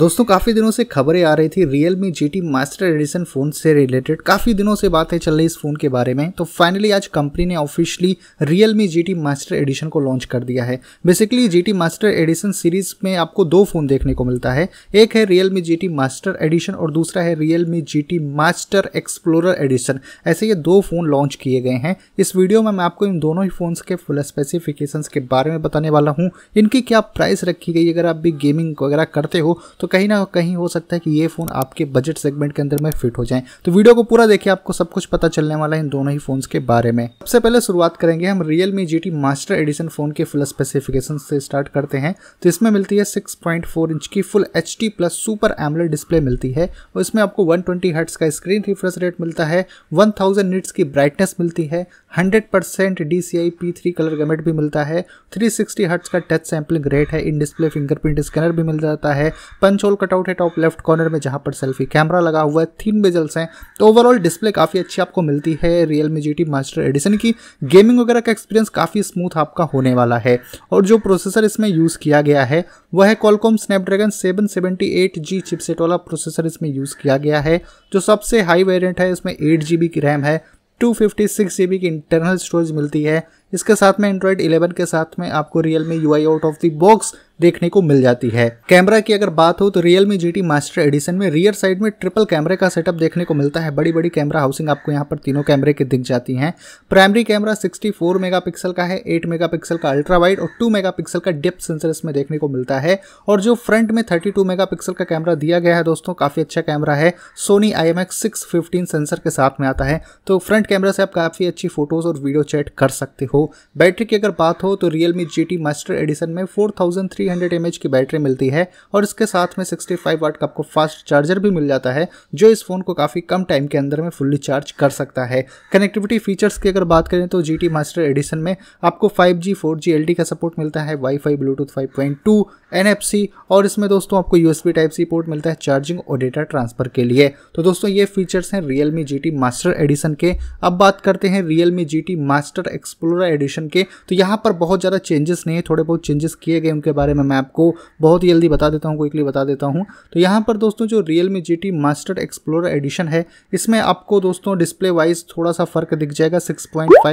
दोस्तों काफ़ी दिनों से खबरें आ रही थी Realme G T master addition phone से रिलेटेड काफ़ी दिनों से बातें चल रही इस फ़ोन के बारे में तो फाइनली आज कंपनी ने officially Realme G T master edition को लॉन्च कर दिया है basically G T master edition series में आपको दो फ़ोन देखने को मिलता है एक है Realme G T master addition और दूसरा है Realme G T master explorer edition ऐसे ये दो फ़ोन लॉन्च किए गए हैं इस वीडियो में मैं आपको इन दोनों ही फ़ोन्स के फुल स्पेसिफिकेशन के बारे में बताने वाला हूँ इनकी क्या प्राइस रखी गई अगर आप भी गेमिंग वगैरह करते हो तो कहीं ना कहीं हो सकता है कि ये फ़ोन आपके बजट सेगमेंट के अंदर में फिट हो जाए तो वीडियो को पूरा देखिए आपको सब कुछ पता चलने वाला है इन दोनों ही फ़ोन्स के बारे में सबसे पहले शुरुआत करेंगे हम Realme G Master addition phone के फुल स्पेसिफिकेशन से स्टार्ट करते हैं तो इसमें मिलती है सिक्स इंच की full H plus super AMOLED display मिलती है और इसमें आपको वन ट्वेंटी हर्ट्स का स्क्रीन रिफ्रेश रेट मिलता है वन थाउजेंड निट्स की ब्राइटनेस मिलती है 100% percent D C I P three colour gamut भी मिलता है 360 सिक्सटी हर्ट्स का टच सैम्पलिंग रेट है इन डिस्प्ले फिंगरप्रिंट स्कैनर भी मिल जाता है पंच कटआउट है टॉप लेफ्ट कॉर्नर में जहाँ पर सेल्फी कैमरा लगा हुआ है थीन बेजल्स हैं तो ओवरऑल डिस्प्ले काफ़ी अच्छी आपको मिलती है Realme G Master Edition की गेमिंग वगैरह का एक्सपीरियंस काफ़ी स्मूथ आपका होने वाला है और जो प्रोसेसर इसमें यूज़ किया गया है वह है Qualcomm Snapdragon seven seventy eight chipset वाला प्रोसेसर इसमें यूज़ किया गया है जो सबसे हाई वेरियंट है इसमें एट की रैम है टू फिफ्टी सिक्स की इंटरनल स्टोरेज मिलती है इसके साथ में एंड्रॉयड 11 के साथ में आपको Realme U out of the box देखने को मिल जाती है कैमरा की अगर बात हो तो Realme G Master Edition में रियर साइड में ट्रिपल कैमरे का सेटअप देखने को मिलता है बड़ी बड़ी कैमरा हाउसिंग आपको यहाँ पर तीनों कैमरे की दिख जाती हैं प्राइमरी कैमरा 64 मेगापिक्सल का है 8 मेगापिक्सल का अल्ट्रा वाइड और 2 मेगापिक्सल का डेप सेंसर इसमें देखने को मिलता है और जो फ्रंट में थर्टी टू का कैमरा दिया गया है दोस्तों काफ़ी अच्छा कैमरा है सोनी आई एम सेंसर के साथ में आता है तो फ्रंट कैमरा से आप काफ़ी अच्छी फोटोज़ और वीडियो चैट कर सकते हो बैटरी की अगर बात हो तो Realme G Master Edition में 4300 थाउजेंड की बैटरी मिलती है और इसके साथ में 65 वाट का आपको फास्ट चार्जर भी मिल जाता है जो इस फ़ोन को काफ़ी कम टाइम के अंदर में फुल्ली चार्ज कर सकता है कनेक्टिविटी फीचर्स की अगर बात करें तो जी मास्टर एडिशन में आपको फाइव जी फोर का सपोर्ट मिलता है वाईफाई ब्लूटूथ 5.2 एनएफसी और इसमें दोस्तों आपको यूएसबी टाइप सी पोर्ट मिलता है चार्जिंग और डेटा ट्रांसफर के लिए तो दोस्तों ये फीचर्स हैं Realme G Master Edition के अब बात करते हैं Realme G Master Explorer Edition के तो यहाँ पर बहुत ज़्यादा चेंजेस नहीं है थोड़े बहुत चेंजेस किए गए उनके बारे में मैं आपको बहुत ही जल्दी बता देता हूँ क्विकली बता देता हूँ तो यहाँ पर दोस्तों जो Realme G T Master Explorer Edition है इसमें आपको दोस्तों डिस्प्ले वाइज थोड़ा सा फ़र्क दिख जाएगा सिक्स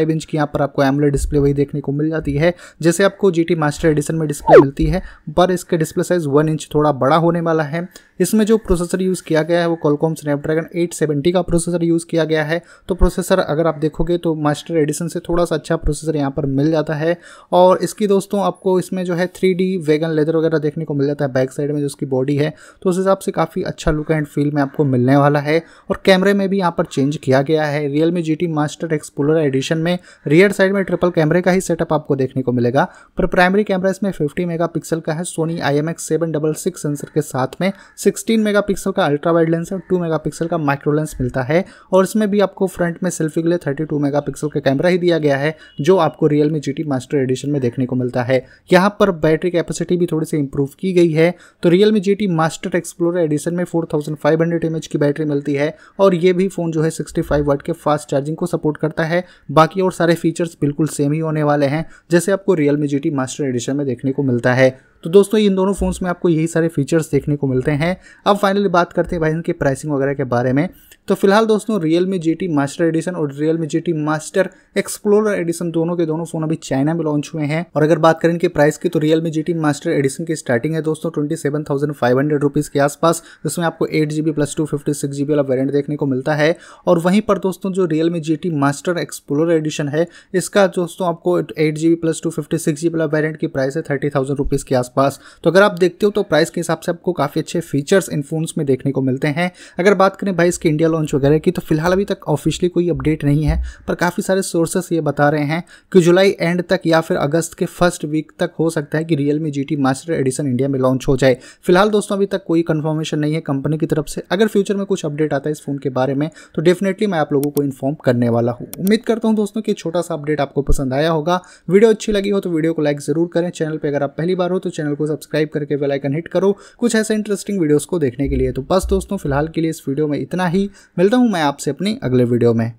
इंच की यहाँ पर आपको एमले डिस्प्ले वही देखने को मिल जाती है जैसे आपको जी मास्टर एडिशन में डिस्प्ले मिलती है पर इसके डिस्प्ले साइज वन इंच थोड़ा बड़ा होने वाला है इसमें जो प्रोसेसर यूज़ किया गया है वो कॉलकॉम स्नैपड्रैगन 870 का प्रोसेसर यूज़ किया गया है तो प्रोसेसर अगर आप देखोगे तो मास्टर एडिशन से थोड़ा सा अच्छा प्रोसेसर प्रोसेसर यहाँ पर मिल जाता है और इसकी दोस्तों आपको इसमें जो है थ्री डी वेगन लेदर वगैरह देखने को मिल जाता है बैक साइड में जो उसकी बॉडी है तो उस हिसाब से काफ़ी अच्छा लुक एंड फील में आपको मिलने वाला है और कैमरे में भी यहाँ पर चेंज किया गया है Realme G Master Explorer Edition में रियर साइड में ट्रिपल कैमरे का ही सेटअप आपको देखने को मिलेगा पर प्राइमरी कैमरा इसमें 50 मेगापिक्सल का है Sony I M X seven double six sensor के साथ में 16 मेगापिक्सल का अल्ट्रा वाइड लेंस और 2 मेगापिक्सल का माइक्रो लेंस मिलता है और इसमें भी आपको फ्रंट में सेल्फी के लिए 32 मेगापिक्सल का कैमरा ही दिया गया है जो जो आपको Realme G Master Edition में देखने को मिलता है यहाँ पर बैटरी कैपेसिटी भी थोड़ी सी इंप्रूव की गई है तो Realme G Master Explorer Edition में फोर थाउजेंड की बैटरी मिलती है और ये भी फ़ोन जो है सिक्सटी फाइव के फास्ट चार्जिंग को सपोर्ट करता है बाकी और सारे फीचर्स बिल्कुल सेम ही होने वाले हैं जैसे आपको Realme G Master Edition में देखने को मिलता है तो दोस्तों इन दोनों फ़ोन्स में आपको यही सारे फीचर्स देखने को मिलते हैं अब फाइनली बात करते हैं भाई इनके प्राइसिंग वगैरह के बारे में तो फिलहाल दोस्तों Realme G Master addition और Realme G Master explorer Edition दोनों के दोनों फ़ोन अभी चाइना में लॉन्च हुए हैं और अगर बात करें इनके प्राइस की तो Realme G Master Edition की स्टार्टिंग है दोस्तों twenty seven thousand five hundred rupees के आसपास जिसमें आपको eight G B plus two fifty six G B वाला वेरियंट देखने को मिलता है और वहीं पर दोस्तों जो Realme G Master Explorer Edition है इसका दोस्तों आपको eight G B plus two fifty six G B वाला वेरियंट की प्राइस है थर्टी थाउजेंड रुपीज़ के आसपास आसपास तो अगर आप देखते हो तो प्राइस के हिसाब से आपको काफ़ी अच्छे फीचर्स इन फ़ोन्स में देखने को मिलते हैं अगर बात करें भाई इसके इंडिया लॉन्च वगैरह की तो फिलहाल अभी तक ऑफिशियली कोई अपडेट नहीं है पर काफ़ी सारे सोर्सेस ये बता रहे हैं कि जुलाई एंड तक या फिर अगस्त के फर्स्ट वीक तक हो सकता है कि Realme G Master Edition India में लॉन्च हो जाए फिलहाल दोस्तों अभी तक कोई कन्फर्मेशन नहीं है कंपनी की तरफ से अगर फ्यूचर में कुछ अपडेट आता है इस फ़ोन के बारे में तो डेफिनेटली मैं आप लोगों को इन्फॉर्म करने वाला हूँ उम्मीद करता हूँ दोस्तों कि छोटा सा अपडेट आपको पसंद आया होगा वीडियो अच्छी लगी हो तो वीडियो को लाइक ज़रूर करें चैनल पर अगर आप पहली बार हो तो चैनल को सब्सक्राइब करके बेलाइकन हिट करो कुछ ऐसे इंटरेस्टिंग वीडियोज़ को देखने के लिए तो बस दोस्तों फिलहाल के लिए इस वीडियो में इतना ही मिलता हूँ मैं आपसे अपनी अगले वीडियो में